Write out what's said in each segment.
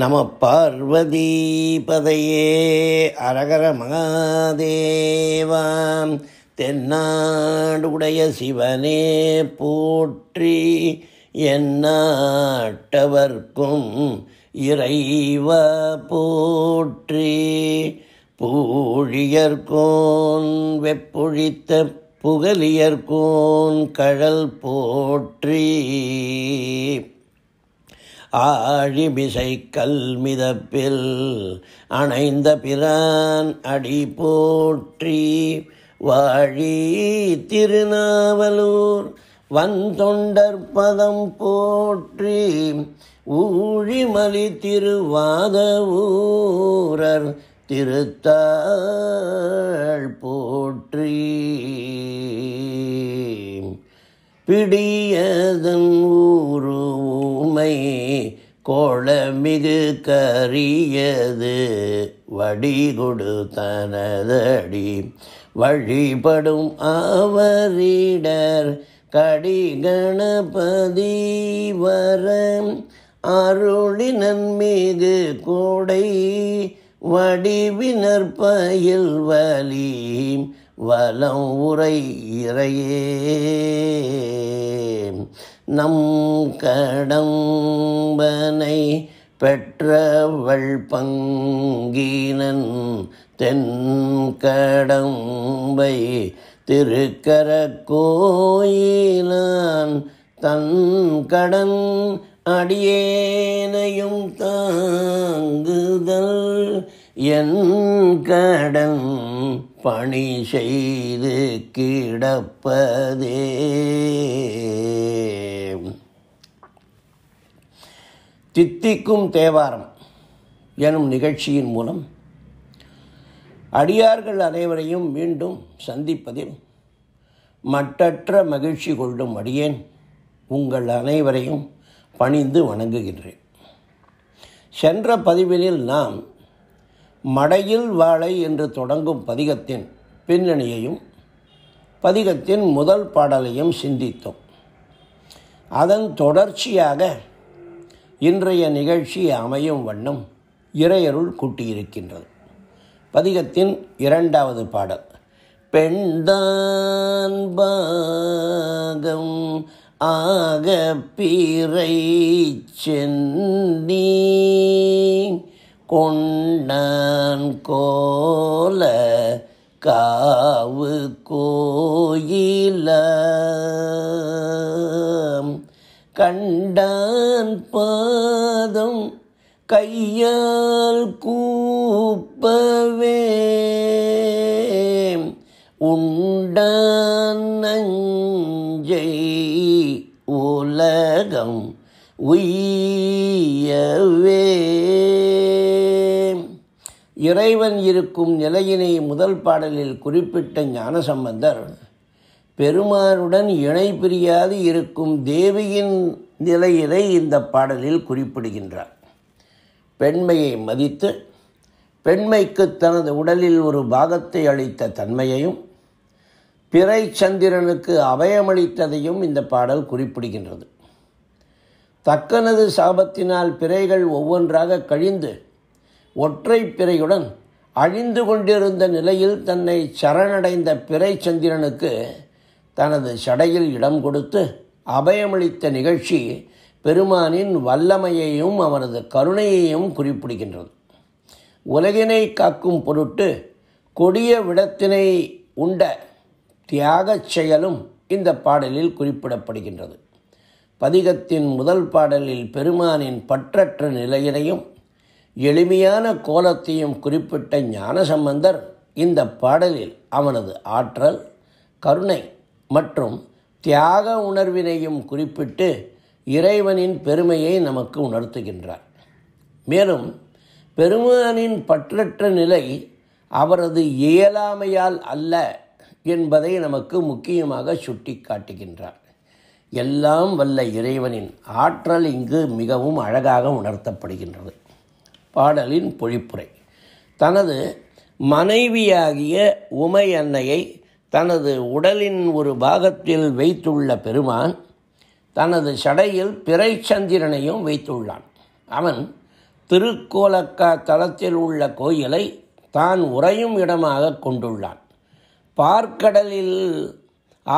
நம பார்வதீபதையே அரகர மகாதேவாம் தென்னாடுடைய சிவனே போற்றி என்னாட்டவர்க்கும் இறைவ போற்றி பூழியர்கோன் வெப்புழித்த புகலியர்கோன் கழல் போற்றி ஆழிமிசை கல்மிதப்பில் அணைந்த பிரான் அடி போற்றி வாழி திருநாவலூர் வந்தொண்டற்பதம் போற்றி ஊழிமலி திருவாதவூரர் திருத்தாள் போற்றி பிடியதன் ஊரு ஊமை கோளமிகு கரியது வடிகுடு தனதடி வழிபடும் அவரிடர் கடி கணபதி வரம் அருளினன் மீது கோடை வடிவினர் பயில் வலி வலம் உரை இறையே நம் கடம்பனை பெற்றவள் பங்கினன் தென்கடம்பை திருக்கர கோயிலான் தன் கடன் அடியேனையும் தாங்குதல் என் கடன் பணி செய்து கிடப்பதே தித்திக்கும் தேவாரம் எனும் நிகழ்ச்சியின் மூலம் அடியார்கள் அனைவரையும் மீண்டும் சந்திப்பதில் மட்டற்ற மகிழ்ச்சி கொள்ளும் அடியேன் உங்கள் அனைவரையும் பணிந்து வணங்குகின்றேன் சென்ற பதிவினில் நாம் மடையில் வாழை என்று தொடங்கும் பதிகத்தின் பின்னணியையும் பதிகத்தின் முதல் பாடலையும் சிந்தித்தோம் அதன் தொடர்ச்சியாக இன்றைய நிகழ்ச்சி அமையும் வண்ணம் இறையருள் கூட்டியிருக்கின்றது பதிகத்தின் இரண்டாவது பாடல் பெண்தான் பாகம் ஆக பிறை சென்னி கொண்டான் கோல காவு கோயில கண்டான் பாதம் கையால் கூப்பவே உண்டான் நஞ்சை உலகம் உயவே இறைவன் இருக்கும் நிலையினை முதல் பாடலில் குறிப்பிட்ட ஞானசம்பந்தர் பெருமானுடன் இணை பிரியாது இருக்கும் தேவியின் நிலையிலே இந்த பாடலில் குறிப்பிடுகின்றார் பெண்மையை மதித்து பெண்மைக்கு தனது உடலில் ஒரு பாகத்தை அளித்த தன்மையையும் பிறை சந்திரனுக்கு அபயமளித்ததையும் இந்த பாடல் குறிப்பிடுகின்றது தக்கனது சாபத்தினால் பிறைகள் ஒவ்வொன்றாக கழிந்து ஒற்றை பிறையுடன் அழிந்து கொண்டிருந்த நிலையில் தன்னை சரணடைந்த பிறை சந்திரனுக்கு தனது சடையில் இடம் கொடுத்து அபயமளித்த நிகழ்ச்சி பெருமானின் வல்லமையையும் அவரது கருணையையும் குறிப்பிடுகின்றது உலகினை காக்கும் பொருட்டு கொடிய விடத்தினை உண்ட தியாகச் செயலும் இந்த பாடலில் குறிப்பிடப்படுகின்றது பதிகத்தின் முதல் பாடலில் பெருமானின் பற்றற்ற நிலையினையும் எளிமையான கோலத்தையும் குறிப்பிட்ட ஞானசம்பந்தர் இந்த பாடலில் அவனது ஆற்றல் கருணை மற்றும் தியாக உணர்வினையும் குறிப்பிட்டு இறைவனின் பெருமையை நமக்கு உணர்த்துகின்றார் மேலும் பெருமானின் பற்றற்ற நிலை அவரது இயலாமையால் அல்ல என்பதை நமக்கு முக்கியமாக சுட்டி காட்டுகின்றார் எல்லாம் வல்ல இறைவனின் ஆற்றல் இங்கு மிகவும் அழகாக உணர்த்தப்படுகின்றது பாடலின் பொழிப்புரை தனது மனைவியாகிய உமை அன்னையை தனது உடலின் ஒரு பாகத்தில் வைத்துள்ள பெருமான் தனது சடையில் பிறைச்சந்திரனையும் வைத்துள்ளான் அவன் திருக்கோலக்கா தளத்தில் உள்ள கோயிலை தான் உறையும் இடமாக கொண்டுள்ளான் பார்க்கடலில்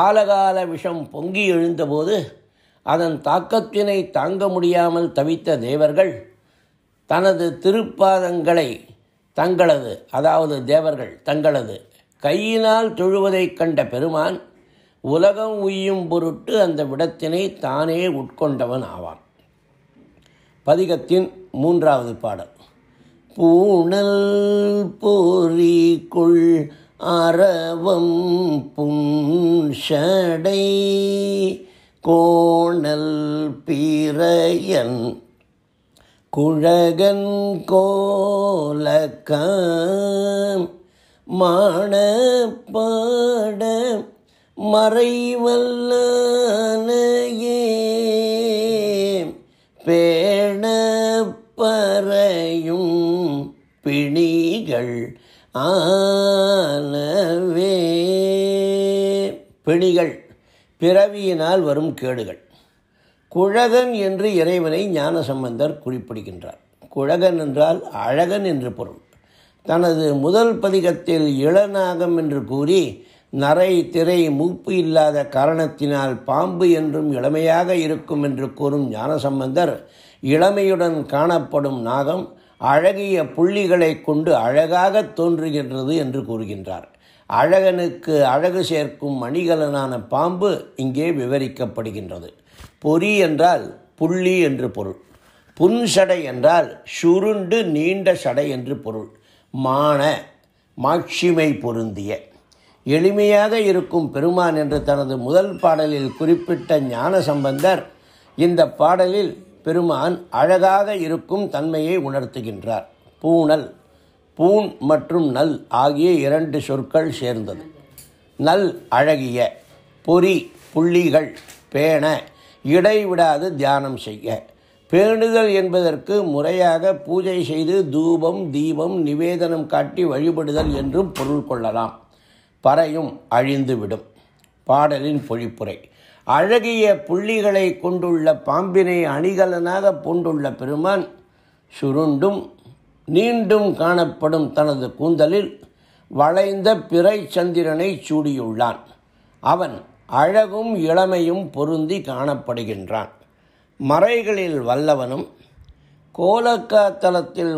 ஆலகால விஷம் பொங்கி எழுந்தபோது அதன் தாக்கத்தினை தாங்க முடியாமல் தவித்த தேவர்கள் தனது திருப்பாதங்களை தங்களது அதாவது தேவர்கள் தங்களது கையினால் தொழுவதைக் கண்ட பெருமான் உலகம் உய்யும் பொருட்டு அந்த விடத்தினை தானே உட்கொண்டவன் ஆவான் பதிகத்தின் மூன்றாவது பாடல் பூணல் போரிக்குள் அறவம் புன்ஷடை கோணல் பிறையன் குழகன் கோலக்கான் மாணப்பாட மறைவல்லையே பேணப்பறையும் பிணிகள் ஆனவே பிணிகள் பிறவியினால் வரும் கேடுகள் குழகன் என்று இறைவனை ஞான சம்பந்தர் குறிப்பிடுகின்றார் குழகன் என்றால் அழகன் என்று பொருள் தனது முதல் பதிகத்தில் இளநாகம் என்று கூறி நரை திரை மூப்பு இல்லாத காரணத்தினால் பாம்பு என்றும் இளமையாக இருக்கும் என்று கூறும் ஞானசம்பந்தர் இளமையுடன் காணப்படும் நாகம் அழகிய புள்ளிகளை கொண்டு அழகாக தோன்றுகின்றது என்று கூறுகின்றார் அழகனுக்கு அழகு சேர்க்கும் மணிகலனான பாம்பு இங்கே விவரிக்கப்படுகின்றது பொறி என்றால் புள்ளி என்று பொருள் புன்சடை என்றால் சுருண்டு நீண்ட சடை என்று பொருள் மான மாட்சிமை பொருந்திய எளிமையாக இருக்கும் பெருமான் என்று தனது முதல் பாடலில் குறிப்பிட்ட ஞான சம்பந்தர் இந்த பாடலில் பெருமான் அழகாக இருக்கும் தன்மையை உணர்த்துகின்றார் பூணல் பூண் மற்றும் நல் ஆகிய இரண்டு சொற்கள் சேர்ந்தது நல் அழகிய பொறி புள்ளிகள் பேண இடைவிடாது தியானம் செய்ய பேணுதல் என்பதற்கு முறையாக பூஜை செய்து தூபம் தீபம் நிவேதனம் காட்டி வழிபடுதல் என்றும் பொருள் கொள்ளலாம் பறையும் அழிந்துவிடும் பாடலின் பொழிப்புரை அழகிய புள்ளிகளை கொண்டுள்ள பாம்பினை அணிகலனாக பூண்டுள்ள பெருமான் சுருண்டும் நீண்டும் காணப்படும் தனது கூந்தலில் வளைந்த பிறை சந்திரனை சூடியுள்ளான் அவன் அழகும் இளமையும் பொருந்தி காணப்படுகின்றான் மறைகளில் வல்லவனும் கோலக்காத்தலத்தில்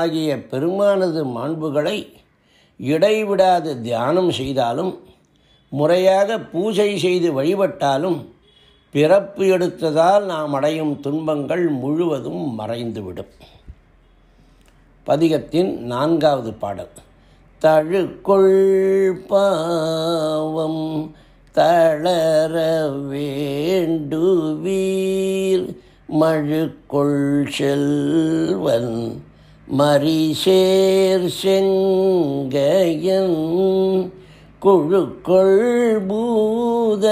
ஆகிய பெருமானது மாண்புகளை இடைவிடாது தியானம் செய்தாலும் முறையாக பூஜை செய்து வழிபட்டாலும் பிறப்பு எடுத்ததால் நாம் அடையும் துன்பங்கள் முழுவதும் மறைந்துவிடும் பதிகத்தின் நான்காவது பாடல் தழுக்கொள் பாவம் தளர வேண்டுவீர் மழுக்கொள் செல்வன் மரிசேர் செங்கையன் குழுக்கொள் பூத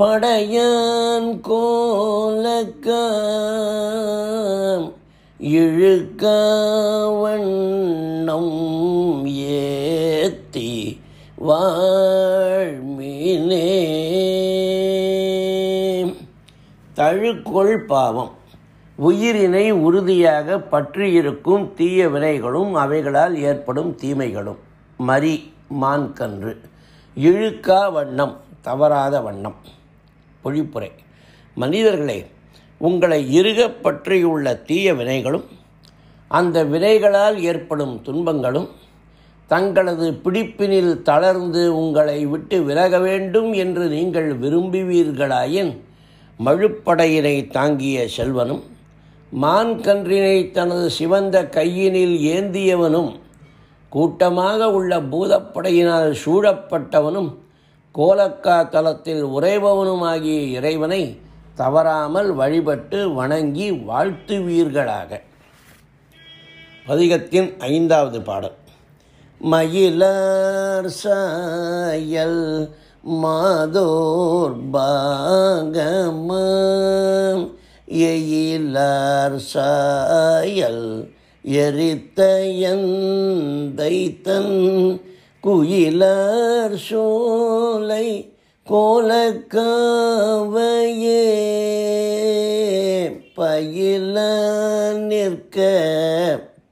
படையான் கோலக்காம் இழுக்காவண்ணம் ஏத்தி வா என்னே தழுக்கொள் பாவம் உயிரினை உறுதியாக பற்றியிருக்கும் தீய வினைகளும் அவைகளால் ஏற்படும் தீமைகளும் மரி மான்கன்று இழுக்கா வண்ணம் தவறாத வண்ணம் பொழிப்புரை மனிதர்களே உங்களை இருக பற்றியுள்ள தீய வினைகளும் அந்த வினைகளால் ஏற்படும் துன்பங்களும் தங்களது பிடிப்பினில் தளர்ந்து உங்களை விட்டு விலக வேண்டும் என்று நீங்கள் விரும்புவீர்களாயின் மழுப்படையினை தாங்கிய செல்வனும் மான் தனது சிவந்த கையினில் ஏந்தியவனும் கூட்டமாக உள்ள பூதப்படையினால் சூழப்பட்டவனும் கோலக்கா தலத்தில் உறைபவனுமாகிய இறைவனை தவறாமல் வழிபட்டு வணங்கி வாழ்த்துவீர்களாக பதிகத்தின் ஐந்தாவது பாடல் மயிலர் சாயல் மாதோர் பாகம் எயிலார் சாயல் எரித்த எந்தைத்தன் குயிலார் சோலை கோலக்காவையே பயில நிற்க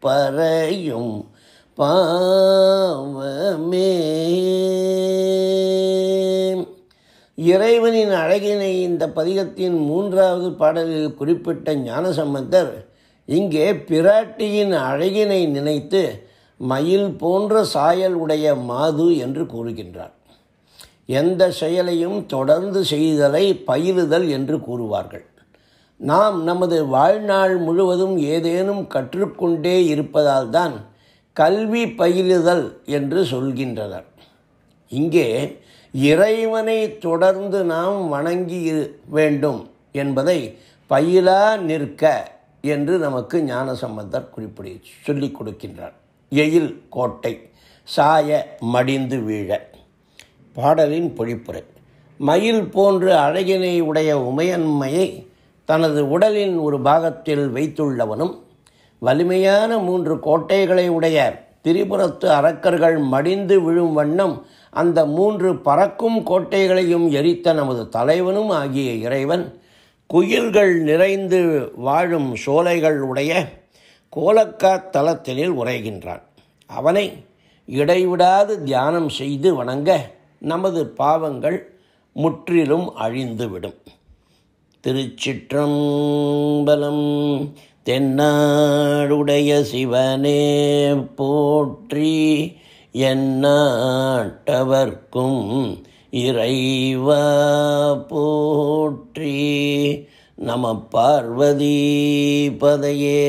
பறையும் பாவமே இறைவனின் அழகினை இந்த பதிகத்தின் மூன்றாவது பாடலில் குறிப்பிட்ட ஞானசம்பந்தர் இங்கே பிராட்டியின் அழகினை நினைத்து மயில் போன்ற சாயல் உடைய மாது என்று கூறுகின்றார் எந்த செயலையும் தொடர்ந்து செய்தலை பயிலுதல் என்று கூறுவார்கள் நாம் நமது வாழ்நாள் முழுவதும் ஏதேனும் கற்றுக்கொண்டே இருப்பதால்தான் கல்வி பயிலுதல் என்று சொல்கின்றனர் இங்கே இறைவனை தொடர்ந்து நாம் வணங்கி வேண்டும் என்பதை பயிலா நிற்க என்று நமக்கு சம்பந்தர் குறிப்பிடு சொல்லிக் கொடுக்கின்றார் எயில் கோட்டை சாய மடிந்து வீழ பாடலின் பொழிப்புரை மயில் போன்று அழகினை உடைய உமையன்மையை தனது உடலின் ஒரு பாகத்தில் வைத்துள்ளவனும் வலிமையான மூன்று கோட்டைகளை உடைய திரிபுரத்து அரக்கர்கள் மடிந்து விழும் வண்ணம் அந்த மூன்று பறக்கும் கோட்டைகளையும் எரித்த நமது தலைவனும் ஆகிய இறைவன் குயில்கள் நிறைந்து வாழும் சோலைகள் உடைய கோலக்கா தலத்தினில் உரைகின்றான் அவனை இடைவிடாது தியானம் செய்து வணங்க நமது பாவங்கள் முற்றிலும் அழிந்துவிடும் திருச்சிற்றம்பலம் தென்னாடுடைய சிவனே போற்றி என்னாட்டவர்க்கும் இறைவா போற்றி நம பார்வதி பதையே